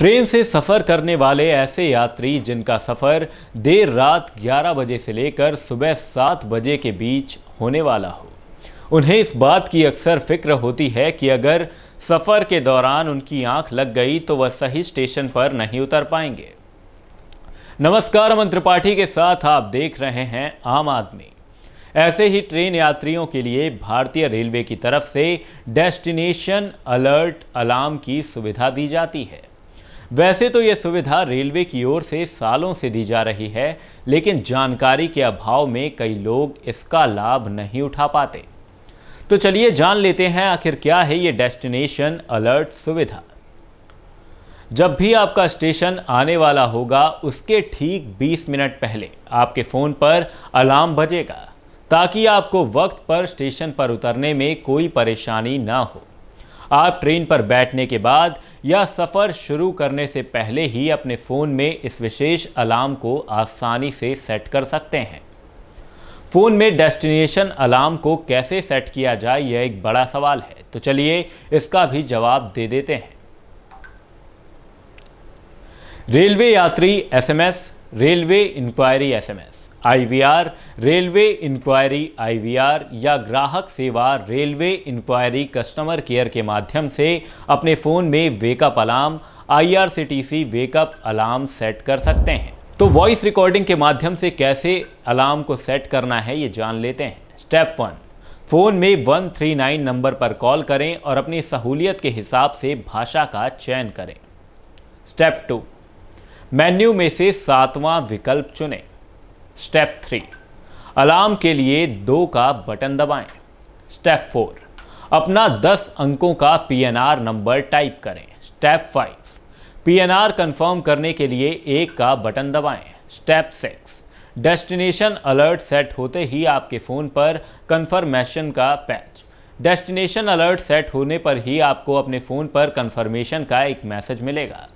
Train से सफ़र करने वाले ऐसे यात्री जिनका सफ़र देर रात 11 बजे से लेकर सुबह 7 बजे के बीच होने वाला हो उन्हें इस बात की अक्सर फिक्र होती है कि अगर सफ़र के दौरान उनकी आंख लग गई तो वह सही स्टेशन पर नहीं उतर पाएंगे नमस्कार अमन त्रिपाठी के साथ आप देख रहे हैं आम आदमी ऐसे ही ट्रेन यात्रियों के लिए भारतीय रेलवे की तरफ से डेस्टिनेशन अलर्ट अलार्म की सुविधा दी जाती है वैसे तो ये सुविधा रेलवे की ओर से सालों से दी जा रही है लेकिन जानकारी के अभाव में कई लोग इसका लाभ नहीं उठा पाते तो चलिए जान लेते हैं आखिर क्या है ये डेस्टिनेशन अलर्ट सुविधा जब भी आपका स्टेशन आने वाला होगा उसके ठीक 20 मिनट पहले आपके फ़ोन पर अलार्म बजेगा ताकि आपको वक्त पर स्टेशन पर उतरने में कोई परेशानी ना हो आप ट्रेन पर बैठने के बाद या सफ़र शुरू करने से पहले ही अपने फ़ोन में इस विशेष अलार्म को आसानी से सेट कर सकते हैं फ़ोन में डेस्टिनेशन अलार्म को कैसे सेट किया जाए यह एक बड़ा सवाल है तो चलिए इसका भी जवाब दे देते हैं रेलवे यात्री SMS railway enquiry SMS IVR railway enquiry IVR या ग्राहक सेवा रेलवे इंक्वायरी कस्टमर केयर के माध्यम से अपने फ़ोन में wake up alarm IRCTC wake up alarm set कर सकते हैं तो वॉइस रिकॉर्डिंग के माध्यम से कैसे अलार्म को सेट करना है ये जान लेते हैं स्टेप वन फ़ोन में 139 नंबर पर कॉल करें और अपनी सहूलियत के हिसाब से भाषा का चयन करें स्टेप टू मेन्यू में से सातवां विकल्प चुनें स्टेप थ्री अलार्म के लिए दो का बटन दबाएं। स्टेप फोर अपना दस अंकों का पीएनआर नंबर टाइप करें स्टेप फाइव पीएनआर कंफर्म करने के लिए एक का बटन दबाएं। Step six destination alert set होते ही आपके फ़ोन पर कंफर्मेशन का पैच डेस्टिनेशन अलर्ट सेट होने पर ही आपको अपने फ़ोन पर कंफर्मेशन का एक मैसेज मिलेगा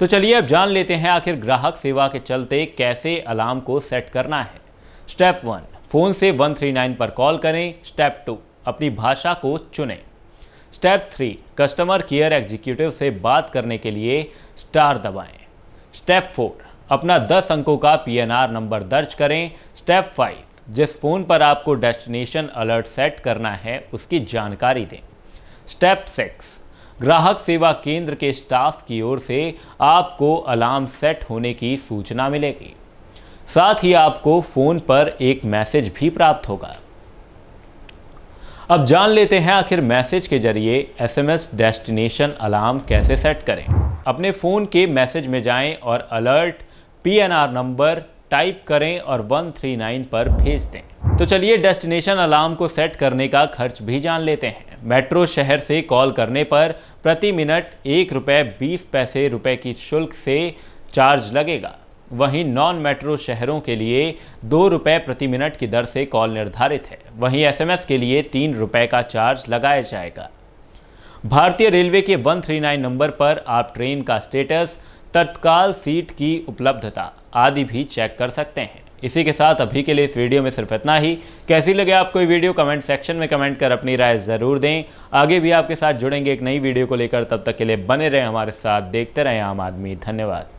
तो चलिए अब जान लेते हैं आखिर ग्राहक सेवा के चलते कैसे अलार्म को सेट करना है स्टेप वन फ़ोन से 139 पर कॉल करें स्टेप टू अपनी भाषा को चुनें step three customer care executive से बात करने के लिए स्टार दबाएं स्टेप फोर अपना 10 अंकों का पीएनआर नंबर दर्ज करें स्टेप फाइव जिस फ़ोन पर आपको डेस्टिनेशन अलर्ट सेट करना है उसकी जानकारी दें स्टेप सिक्स ग्राहक सेवा केंद्र के स्टाफ की ओर से आपको अलार्म सेट होने की सूचना मिलेगी साथ ही आपको फ़ोन पर एक मैसेज भी प्राप्त होगा अब जान लेते हैं आखिर मैसेज के जरिए एसएमएस डेस्टिनेशन अलार्म कैसे सेट करें अपने फ़ोन के मैसेज में जाएं और अलर्ट पीएनआर नंबर टाइप करें और 139 पर भेज दें तो चलिए डेस्टिनेशन अलार्म को सेट करने का खर्च भी जान लेते हैं मेट्रो शहर से कॉल करने पर प्रति मिनट एक रुपये बीस पैसे रुपए की शुल्क से चार्ज लगेगा वहीं नॉन मेट्रो शहरों के लिए दो रुपये प्रति मिनट की दर से कॉल निर्धारित है वहीं एसएमएस के लिए तीन रुपये का चार्ज लगाया जाएगा भारतीय रेलवे के 139 नंबर पर आप ट्रेन का स्टेटस तत्काल सीट की उपलब्धता आदि भी चेक कर सकते हैं इसी के साथ अभी के लिए इस वीडियो में सिर्फ इतना ही कैसी लगे आपको ये वीडियो कमेंट सेक्शन में कमेंट कर अपनी राय ज़रूर दें आगे भी आपके साथ जुड़ेंगे एक नई वीडियो को लेकर तब तक के लिए बने रहें हमारे साथ देखते रहें आम आदमी धन्यवाद